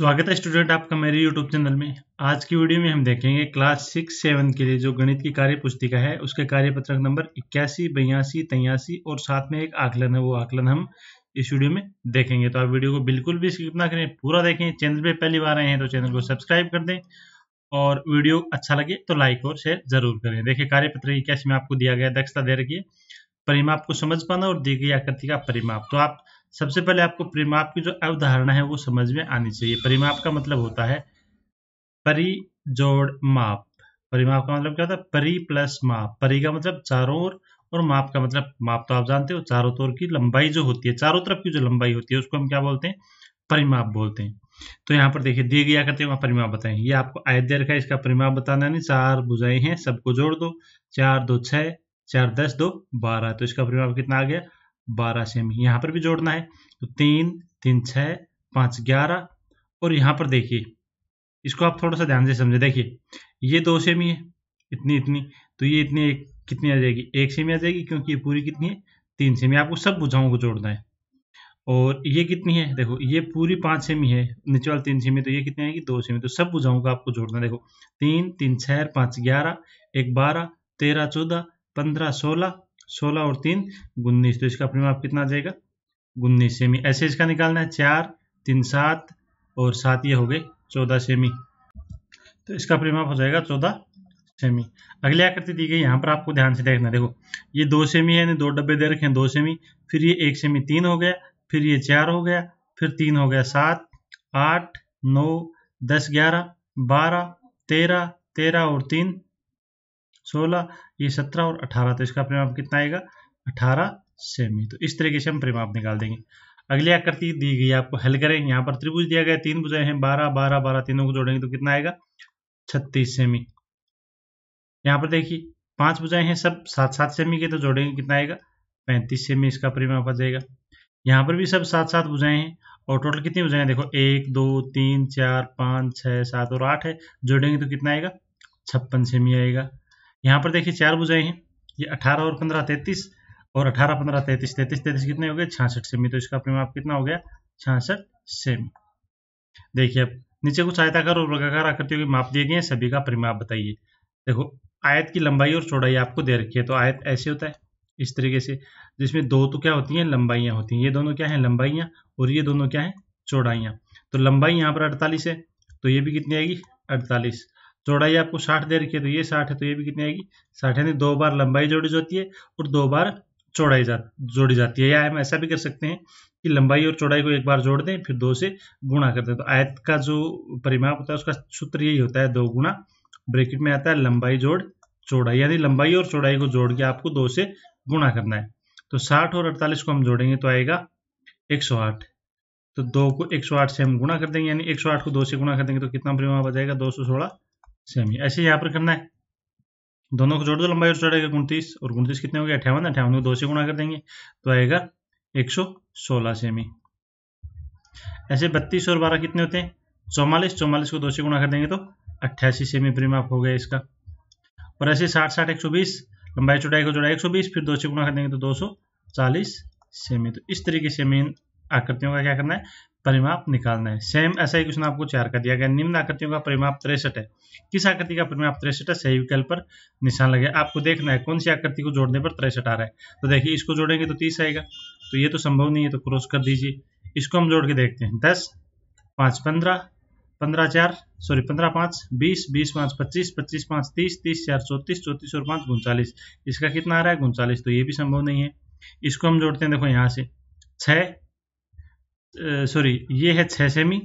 स्वागत है स्टूडेंट आपका मेरे यूट्यूब चैनल में आज की वीडियो में हम देखेंगे क्लास सिक्स सेवन के लिए जो गणित की कार्य पुस्तिका है उसके कार्य पत्रक नंबर इक्यासी बयासी तयासी और साथ में एक आकलन है वो आकलन हम इस वीडियो में देखेंगे तो आप वीडियो को बिल्कुल भी स्किप ना करें पूरा देखें चैनल पर पहली बार आए हैं तो चैनल को सब्सक्राइब कर दें और वीडियो अच्छा लगे तो लाइक और शेयर जरूर करें देखिए कार्यपत्र इक्यासी में आपको दिया गया दक्षता दे रखिए परिमाप को समझ पाना और दी गई आकृति का परिमाप तो आप सबसे पहले आपको परिमाप की जो अवधारणा है वो समझ में आनी चाहिए परिमाप का मतलब होता है परि जोड़ माप परिमाप का मतलब क्या होता है परि प्लस माप परि का मतलब चारों ओर और माप का मतलब माप तो आप जानते हो चारों तौर की लंबाई जो होती है चारों तरफ की जो लंबाई होती है उसको हम क्या बोलते हैं परिमाप बोलते हैं तो यहाँ पर देखिए दिए गया करते हैं परिमाप बताएं ये आपको आयत दे रखा है इसका परिमाप बताना नहीं चार बुझाई हैं सबको जोड़ दो चार दो छह चार दस दो बारह तो इसका परिमाप कितना आ गया बारह सेमी यहाँ पर भी जोड़ना है तो तीन तीन छः पाँच ग्यारह और यहाँ पर देखिए इसको आप थोड़ा सा ध्यान से समझे देखिए ये दो सेमी है इतनी इतनी तो ये इतनी एक कितनी आ जाएगी एक सेमी आ जाएगी क्योंकि ये पूरी कितनी है तीन सेमी आपको सब बुझाओं को जोड़ना है और ये कितनी है देखो ये पूरी पाँच सेमी है नीचे वाली तीन सेमी तो ये कितनी आएगी दो सेमी तो सब बुझाओं का आपको जोड़ना है देखो तीन तीन छः पाँच ग्यारह एक बारह तेरह चौदह पंद्रह सोलह सोलह और तीन उन्नीस तो इसका परिमाप कितना आ जाएगा उन्नीस सेमी ऐसे इसका निकालना है चार तीन सात और सात ये हो गए चौदह सेमी तो इसका परिमाप हो जाएगा चौदह सेमी अगली आकृति दी गई यहाँ पर आपको ध्यान से देखना देखो ये दो सेमी है दो डब्बे दे रखे हैं दो सेमी फिर ये एक सेमी तीन हो गया फिर ये चार हो गया फिर तीन हो गया सात आठ नौ दस ग्यारह बारह तेरह तेरह और तीन सोलह ये सत्रह और अठारह तो इसका परिमाप कितना आएगा अठारह सेमी तो इस तरीके से हम परिमाप निकाल देंगे अगली आकृति दी गई आपको हल करें यहाँ पर त्रिभुज दिया गया तीन भुजाएं हैं बारह बारह बारह तीनों को जोड़ेंगे तो कितना आएगा छत्तीस सेमी यहाँ पर देखिए पांच भुजाएं हैं सब सात सात सेमी के तो जोड़ेंगे कितना आएगा पैंतीस सेमी इसका परिमाप आ जाएगा यहाँ पर भी सब सात सात भुजाएं हैं और टोटल कितनी भुजाएं देखो एक दो तीन चार पाँच छः सात और आठ है जोड़ेंगे तो कितना आएगा छप्पन सेमी आएगा यहाँ पर देखिए चार बुझाई हैं ये अठारह और पंद्रह तैतीस और अठारह पंद्रह तैतीस तैतीस तैतीस कितने हो गए छियासठ सेमी तो इसका परिमाप कितना हो गया छियासठ सेमी देखिए अब नीचे कुछ आयताकार और वर्गाकार आकृतियों के माप दिए गए हैं सभी का परिमाप बताइए देखो आयत की लंबाई और चौड़ाई आपको दे रखी है तो आयत ऐसे होता है इस तरीके से जिसमें दो तो क्या होती हैं लंबाइयाँ होती हैं ये दोनों क्या हैं लंबाइयाँ और ये दोनों क्या हैं चौड़ाइयाँ तो लंबाई यहाँ पर अड़तालीस है तो ये भी कितनी आएगी अड़तालीस चौड़ाई आपको साठ दे रखी है तो ये साठ है तो ये भी कितनी आएगी साठ यानी दो बार लंबाई जोड़ी जाती है और दो बार चौड़ाई जा जोड़ी जाती है या हम ऐसा भी कर सकते हैं कि लंबाई और चौड़ाई को एक बार जोड़ दें फिर दो से गुणा कर दें तो आयत का जो परिमाप होता है उसका सूत्र यही होता है दो गुणा ब्रेकेट में आता है लंबाई जोड़ चौड़ाई यानी लंबाई और चौड़ाई को जोड़ के आपको दो से गुणा करना है तो साठ और अड़तालीस को हम जोड़ेंगे तो आएगा एक सौ आठ तो दो को एक सौ आठ से हम गुणा कर देंगे यानी एक सौ आठ को दो से गुणा कर देंगे तो कितना परिमाप आ जाएगा दो सौ सोलह सेमी ऐसे यहाँ पर करना है दोनों को जोड़ दो लंबाई और चौड़ाई उनतीस और उनतीस कितने हो गए अठावन अठावन को दो से गुणा कर देंगे तो आएगा एक सौ सोलह सेमी ऐसे बत्तीस और बारह कितने होते हैं चौवालीस चौवालीस को दो से गुणा कर देंगे तो अट्ठासी सेमी आप हो गया इसका और ऐसे साठ साठ एक सौ बीस लंबाई चौड़ाई को जोड़ा एक सौ बीस फिर दो से गुणा कर देंगे तो दो सौ चालीस सेमी तो इस तरीके से मेन आकृतियों का क्या करना है परिमाप निकालना है सेम ऐसा ही क्वेश्चन आपको चार का दिया गया निम्न आकृतियों का परिमाप तिरसठ है किस आकृति का परिमाप तिरसठ है सही विकल्प पर निशान लगे आपको देखना है कौन सी आकृति को जोड़ने पर तिरसठ आ रहा है तो देखिए इसको जोड़ेंगे तो तीस आएगा तो ये तो संभव नहीं है तो क्रॉस कर दीजिए इसको हम जोड़ के देखते हैं दस पाँच पंद्रह पंद्रह चार सॉरी पंद्रह पाँच बीस बीस पाँच पच्चीस पच्चीस पाँच तीस तीस चार चौंतीस चौंतीस और पाँच उनचालीस इसका कितना आ रहा है उनचालीस तो ये भी संभव नहीं है इसको हम जोड़ते हैं देखो यहाँ से छः सॉरी ये है छः सेमी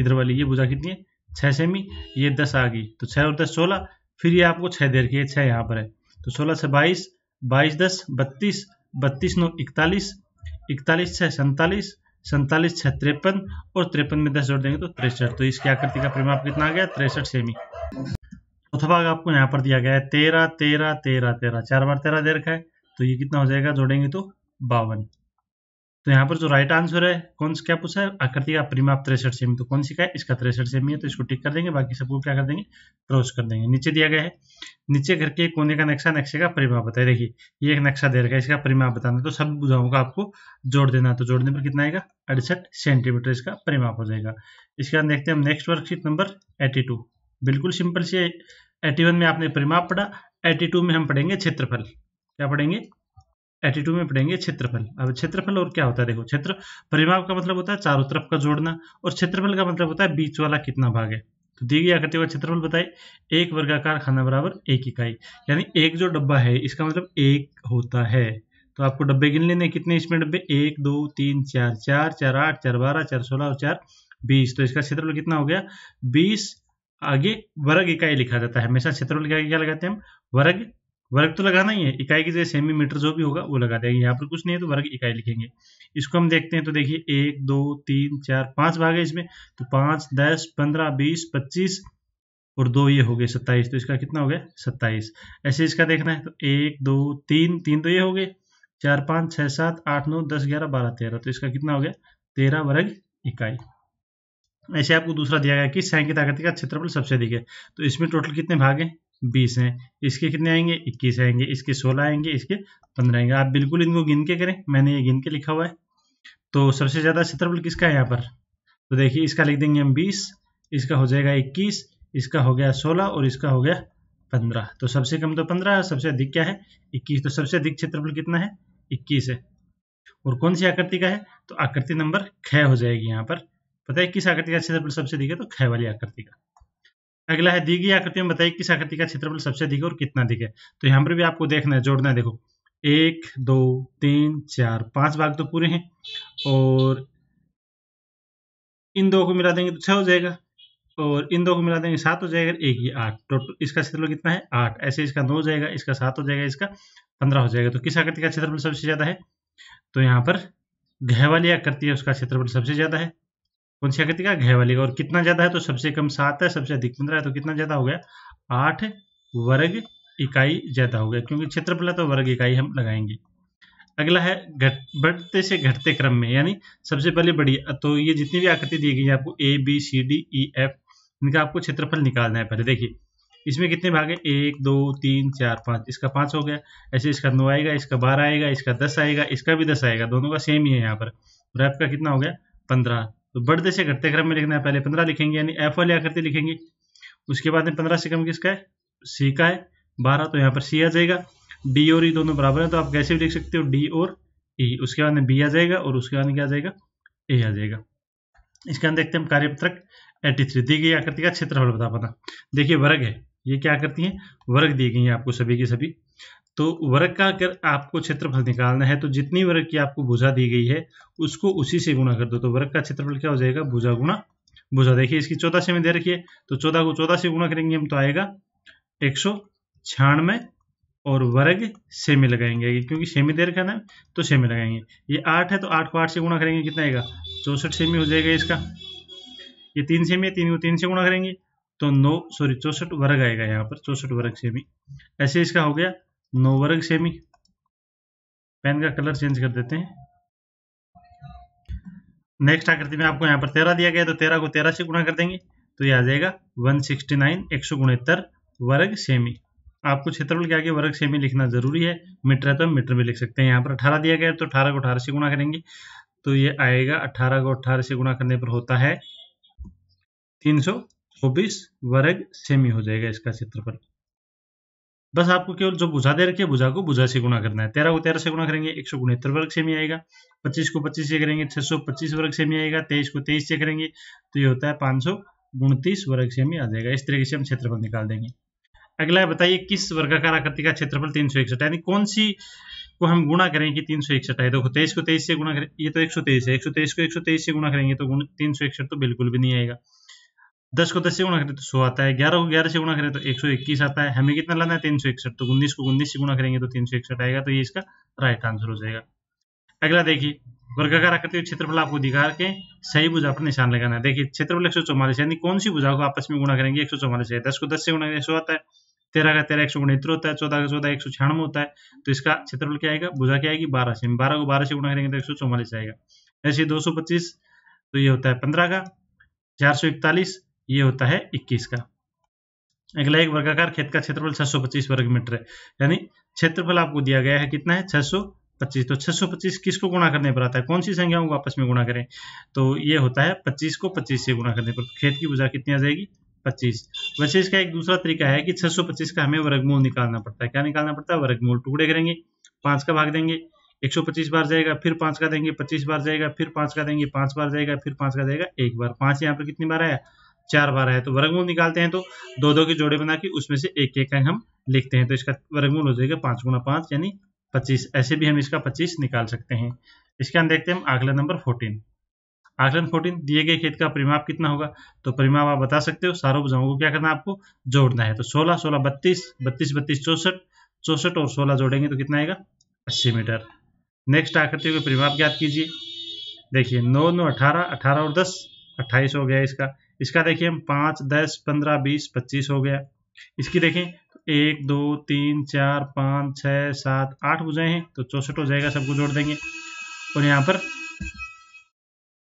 इधर वाली ये बुझा कितनी है छः सेमी ये दस आ गई तो छः और दस सोलह फिर ये आपको छः दे रखी है छः यहाँ पर है तो सोलह से बाईस बाईस दस बत्तीस बत्तीस नौ इकतालीस इकतालीस छः सैंतालीस सैंतालीस छः तिरपन और तिरपन में दस जोड़ देंगे तो तिरसठ तो इसकी आकृति का परिमाप कितना आ गया तिरसठ सेमी चौथा भाग आपको यहाँ पर दिया गया है तेरह तेरह तेरह तेरह चार बार तेरह दे रखा है तो ये कितना हो जाएगा जोड़ेंगे तो बावन तो यहाँ पर जो राइट आंसर है कौन सा क्या पूछा है आकृति का परिमाप तिरसठ सेमी तो कौन सी का है इसका तिरसठ सेमी है तो इसको टिक कर देंगे बाकी सबको क्या कर देंगे क्रॉस कर देंगे नीचे दिया गया है नीचे घर के कोने का नक्शा नक्शे का परिमाप बताए देखिए ये एक नक्शा दे रखा है इसका परिमाप बताना तो सब बुझाओं का आपको जोड़ देना तो जोड़ने पर कितना आएगा अड़सठ सेंटीमीटर इसका परिमाप हो जाएगा इसके बाद देखते हैं हम next worksheet number eighty two बिल्कुल सिंपल से एटी वन में आपने परिमाप पढ़ा एटी टू में हम पढ़ेंगे क्षेत्रफल क्या पढ़ेंगे 82 में पढ़ेंगे क्षेत्रफल अब क्षेत्रफल और क्या होता है देखो क्षेत्र परिमाप का मतलब होता है चारों तरफ का जोड़ना और क्षेत्रफल का मतलब होता है बीच वाला कितना भाग है तो दी गई आकृति का क्षेत्रफल बताए एक वर्गाकार खाना बराबर एक इकाई यानी एक जो डब्बा है इसका मतलब एक होता है तो आपको डब्बे गिन लेने कितने इसमें डब्बे एक दो तीन चार चार चार आठ चार बारह चार सोलह और चार बीस तो इसका क्षेत्रफल कितना हो गया बीस आगे वर्ग इकाई लिखा जाता है हमेशा क्षेत्रफल क्या लगाते हैं हम वर्ग वर्ग तो लगाना ही है इकाई की जगह सेमी मीटर जो भी होगा वो लगा देंगे यहाँ पर कुछ नहीं है तो वर्ग इकाई लिखेंगे इसको हम देखते हैं तो देखिए एक दो तीन चार पांच भाग है इसमें तो पांच दस पंद्रह बीस पच्चीस और दो ये हो गए सत्ताईस तो इसका कितना हो गया सत्ताईस ऐसे इसका देखना है तो एक दो तीन तीन तो ये हो गए चार पाँच छः सात आठ नौ दस ग्यारह बारह तेरह तो इसका कितना हो गया तेरह वर्ग इकाई ऐसे आपको दूसरा दिया गया कि सांख्यित आकृति का क्षेत्रफल सबसे अधिक है तो इसमें टोटल कितने भाग हैं बीस हैं इसके कितने आएंगे इक्कीस आएंगे इसके सोलह आएंगे इसके पंद्रह आएंगे आप बिल्कुल इनको गिन के करें मैंने ये गिन के लिखा हुआ है तो सबसे ज़्यादा क्षेत्रफल किसका है यहाँ पर तो देखिए इसका लिख देंगे हम बीस इसका हो जाएगा इक्कीस इसका हो गया सोलह और इसका हो गया पंद्रह तो सबसे कम तो पंद्रह सबसे अधिक क्या है इक्कीस तो सबसे अधिक क्षेत्रफल कितना है इक्कीस है और कौन सी आकृति का है तो आकृति नंबर ख हो जाएगी यहाँ पर पता है किस आकृति का क्षेत्रफल सबसे अधिक है तो ख वाली आकृति का अगला है दी गई आकृति में बताइए किस आकृति का क्षेत्रफल सबसे अधिक है और कितना अधिक है तो यहाँ पर भी आपको देखना है जोड़ना है देखो एक दो तीन चार पांच भाग तो पूरे हैं और इन दो को मिला देंगे तो छह हो जाएगा और इन दो को मिला देंगे सात हो जाएगा एक ये आठ टोटल इसका क्षेत्रफल कितना है आठ ऐसे इसका नौ हो जाएगा इसका सात हो जाएगा इसका पंद्रह हो जाएगा तो किस आकृति का क्षेत्रफल सबसे ज्यादा है तो यहाँ पर घह वाली आकृति है उसका क्षेत्रफल सबसे ज्यादा है कौन सी आकृति का घय वाली का और कितना ज्यादा है तो सबसे कम सात है सबसे अधिक पंद्रह है तो कितना ज्यादा हो गया आठ वर्ग इकाई ज्यादा हो गया क्योंकि क्षेत्रफल है तो वर्ग इकाई हम लगाएंगे अगला है घट बढ़ते से घटते क्रम में यानी सबसे पहले बड़ी तो ये जितनी भी आकृति दी गई है आपको A B C D E F इनका आपको क्षेत्रफल निकालना है पहले देखिए इसमें कितने भाग है एक दो तीन चार पाँच इसका पाँच हो गया ऐसे इसका नौ आएगा इसका बारह आएगा इसका दस आएगा इसका भी दस आएगा दोनों का सेम ही है यहाँ पर और आपका कितना हो गया पंद्रह तो बढ़ते से घटते क्रम में लिखना है पहले पंद्रह लिखेंगे यानी एफ वाली आकृति लिखेंगे उसके बाद में पंद्रह से कम किसका है सी का है बारह तो यहाँ पर सी आ जाएगा डी और ई e दोनों बराबर है तो आप कैसे भी लिख सकते हो डी और ई e। उसके बाद में बी आ जाएगा और उसके बाद में क्या आ जाएगा ए आ जाएगा इसके अंदर देखते हैं हम कार्यपत्रक एटी थ्री दी गई आकृति का क्षेत्रफल बता पाना देखिए वर्ग है ये क्या करती है वर्ग दी गई है आपको सभी की सभी तो वर्ग का अगर आपको क्षेत्रफल निकालना है तो जितनी वर्ग की आपको भुजा दी गई है उसको उसी से गुणा कर दो तो वर्ग का क्षेत्रफल क्या हो जाएगा भुजा गुणा भुजा देखिए इसकी चौदह से में दे रखिए तो चौदह को चौदह से गुणा करेंगे हम तो आएगा एक सौ छियानवे और वर्ग से में लगाएंगे क्योंकि सेमी दे रखा ना तो सेमी लगाएंगे ये आठ है तो आठ को आठ से गुणा करेंगे कितना आएगा चौसठ सेमी हो जाएगा इसका ये तीन सेमी है तीन को तीन से गुणा करेंगे तो नौ सॉरी चौसठ वर्ग आएगा यहाँ पर चौसठ वर्ग सेमी ऐसे इसका हो गया नौ वर्ग सेमी पेन का कलर चेंज कर देते हैं नेक्स्ट आकृति में आपको यहाँ पर तेरह दिया गया तो तेरह को तेरह से गुणा कर देंगे तो ये आ जाएगा वन सिक्सटी नाइन एक सौ गुणहत्तर वर्ग सेमी आपको क्षेत्रफल के आगे वर्ग सेमी लिखना जरूरी है मीटर है तो मीटर में लिख सकते हैं यहाँ पर अठारह दिया गया तो अठारह को अठारह से गुणा करेंगे तो ये आएगा अठारह को अठारह से गुणा करने पर होता है तीन सौ चौबीस वर्ग सेमी हो जाएगा इसका क्षेत्रफल बस आपको केवल जो भुजा दे रखे बुझा भुजा को भुजा से गुणा करना है तेरह को तेरह से गुणा करेंगे एक सौ उनहत्तर वर्ग से आएगा पच्चीस को पच्चीस से करेंगे छह सौ पच्चीस वर्ग से में आएगा तेईस को तेईस से करेंगे तो ये होता है पांच सौ उनतीस वर्ग से आ जाएगा इस तरीके से हम क्षेत्रफल निकाल देंगे अगला है बताइए किस वर्गाकार आकृति का क्षेत्रफल तीन सौ इकसठ यानी कौन सी को हम गुणा करें कि तीन सौ इकसठ है देखो तेईस को तेईस से गुणा करें ये तो एक सौ तेईस है एक सौ तेईस को एक सौ तेईस से गुणा करेंगे तो तीन सौ इकसठ तो बिल्कुल भी नहीं आएगा दस को दस से गुणा करें तो सौ आता है ग्यारह को ग्यारह से गुणा करें तो एक सौ इक्कीस आता है हमें कितना लाना है तीन सौ इकसठ तो उन्नीस को उन्नीस से गुणा करेंगे तो तीन सौ इकसठ आएगा तो ये इसका राइट आंसर हो जाएगा अगला देखिए वर्गाकार आकृति क्षेत्रफल आपको दिखा के सही भुजा पर निशान लगाना है देखिए क्षेत्रफल एक सौ चौवालीस यानी कौन सी भुजा को आपस में गुणा करेंगे एक सौ चौवालीस है दस को दस से गुणा करेंगे सौ आता है तेरह का तेरह एक सौ उनहत्तर होता है चौदह का चौदह एक सौ छियानवे होता है तो इसका क्षेत्रफल क्या आएगा भुजा क्या आएगी बारह से बारह को बारह से गुणा करेंगे तो एक सौ चौवालीस आएगा ऐसे दो सौ पच्चीस तो ये होता है पंद्रह का चार सौ इकतालीस ये होता है इक्कीस का अगला एक वर्गाकार खेत का क्षेत्रफल 625 वर्ग मीटर है यानी क्षेत्रफल आपको दिया गया है कितना है 625 तो 625 किसको गुणा करने पर आता है कौन सी संख्याओं को आपस में गुणा करें तो ये होता है 25 को 25 से गुणा करने पर तो खेत की भुजा कितनी आ जाएगी 25 वैसे इसका एक दूसरा तरीका है कि पच्चीस का हमें वर्गमूल निकालना पड़ता है क्या निकालना पड़ता है वर्गमूल टुकड़े करेंगे पांच का भाग देंगे 125 बार जाएगा फिर पांच का देंगे 25 बार जाएगा फिर पांच का देंगे पांच बार जाएगा फिर पांच का जाएगा एक बार पांच यहाँ पर कितनी बार आया चार बार आया तो वर्गमूल निकालते हैं तो दो दो के जोड़े बना के उसमें से एक एक अंक हम लिखते हैं तो इसका वर्गमूल हो जाएगा पांच गुना पांच यानी पच्चीस ऐसे भी हम इसका पच्चीस निकाल सकते हैं इसके अंदर देखते हैं हम आकलन नंबर फोर्टीन आकलन फोर्टीन दिए गए खेत का परिमाप कितना होगा तो परिमाप आप बता सकते हो सारों भुजाओं को क्या करना है आपको जोड़ना है तो सोलह सोलह बत्तीस बत्तीस बत्तीस चौसठ चौसठ और सोलह जोड़ेंगे तो कितना आएगा अस्सी मीटर नेक्स्ट आकृति को परिमाप ज्ञात कीजिए देखिए नौ नौ अठारह अठारह और दस अट्ठाईस हो गया इसका इसका देखिए हम पाँच दस पंद्रह बीस पच्चीस हो गया इसकी देखें एक दो तीन चार पाँच छः सात आठ बुझे हैं तो चौसठ हो जाएगा सबको जोड़ देंगे और यहाँ पर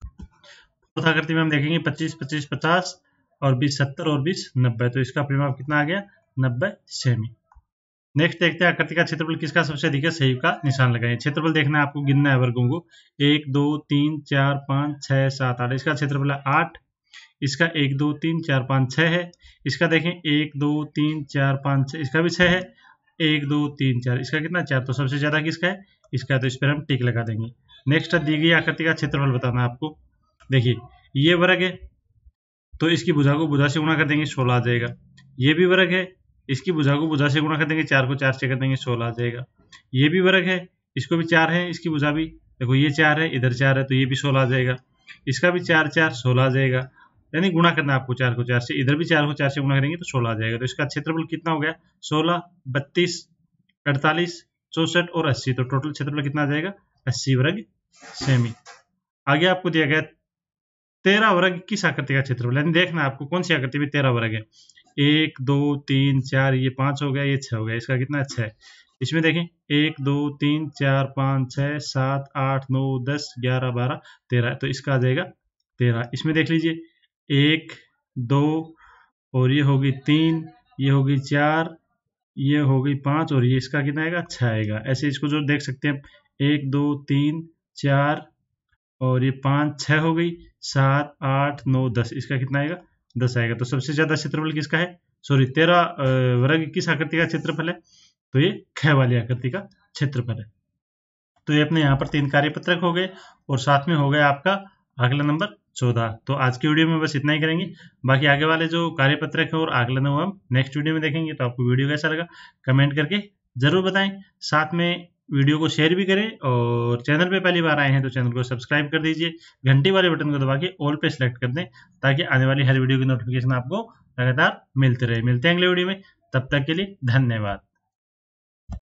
प्रथाकृति में हम देखेंगे पच्चीस पच्चीस पचास और बीस सत्तर और बीस नब्बे तो इसका परिमाप कितना आ गया नब्बे सेमी नेक्स्ट देखते हैं आकृति का क्षेत्रफल किसका सबसे अधिक है सही का निशान लगाएं क्षेत्रफल देखना है आपको गिनना है वर्गों को एक दो तीन चार पाँच छः सात आठ इसका क्षेत्रफल है आठ इसका एक दो तीन चार पाँच छः है इसका देखें एक दो तीन चार पाँच छः इसका भी छः है एक दो तीन चार इसका कितना चार तो सबसे ज़्यादा किसका है इसका तो इस पर हम टिक लगा देंगे नेक्स्ट दी गई आकृति का क्षेत्रफल बताना है आपको देखिए ये वर्ग है तो इसकी भुजा को भुजा से गुणा कर देंगे सोलह आ जाएगा ये भी वर्ग है इसकी भुजा को भुजा से गुणा कर देंगे चार को चार से कर देंगे सोलह आ जाएगा ये भी वर्ग है इसको भी चार है इसकी भुजा भी देखो ये चार है इधर चार है तो ये भी सोलह आ जाएगा इसका भी चार चार सोलह आ जाएगा यानी गुणा करना आपको चार को चार से इधर भी चार को चार से गुणा करेंगे तो सोलह आ जाएगा तो इसका क्षेत्रफल कितना हो गया सोलह बत्तीस अड़तालीस चौसठ और अस्सी तो टोटल क्षेत्रफल कितना आ जाएगा अस्सी वर्ग सेमी आगे आपको दिया गया तेरह वर्ग किस आकृति का क्षेत्रफल यानी देखना आपको कौन सी आकृति में तेरह वर्ग है एक दो तीन चार ये पांच हो गया ये छह हो गया इसका कितना अच्छा है इसमें देखें एक दो तीन चार पांच छह सात आठ नौ दस ग्यारह बारह तेरह तो इसका आ जाएगा तेरह इसमें देख लीजिए एक दो और ये होगी तीन ये होगी चार ये होगी पाँच और ये इसका कितना आएगा छः आएगा ऐसे इसको जो देख सकते हैं एक दो तीन चार और ये पाँच छः हो गई सात आठ नौ दस इसका कितना आएगा दस आएगा तो सबसे ज़्यादा क्षेत्रफल किसका है सॉरी तेरह वर्ग किस आकृति का क्षेत्रफल है तो ये ख वाली आकृति का क्षेत्रफल है तो ये अपने यहाँ पर तीन कार्यपत्रक हो गए और साथ में हो गया आपका अगला नंबर चौदह तो आज की वीडियो में बस इतना ही करेंगे बाकी आगे वाले जो कार्यपत्रक है और आकलन है वो हम नेक्स्ट वीडियो में देखेंगे तो आपको वीडियो कैसा लगा कमेंट करके जरूर बताएं साथ में वीडियो को शेयर भी करें और चैनल पे पहली बार आए हैं तो चैनल को सब्सक्राइब कर दीजिए घंटी वाले बटन को दबा के ऑल पे सिलेक्ट कर दें ताकि आने वाली हर वीडियो की नोटिफिकेशन आपको लगातार मिलते रहे मिलते हैं अगले वीडियो में तब तक के लिए धन्यवाद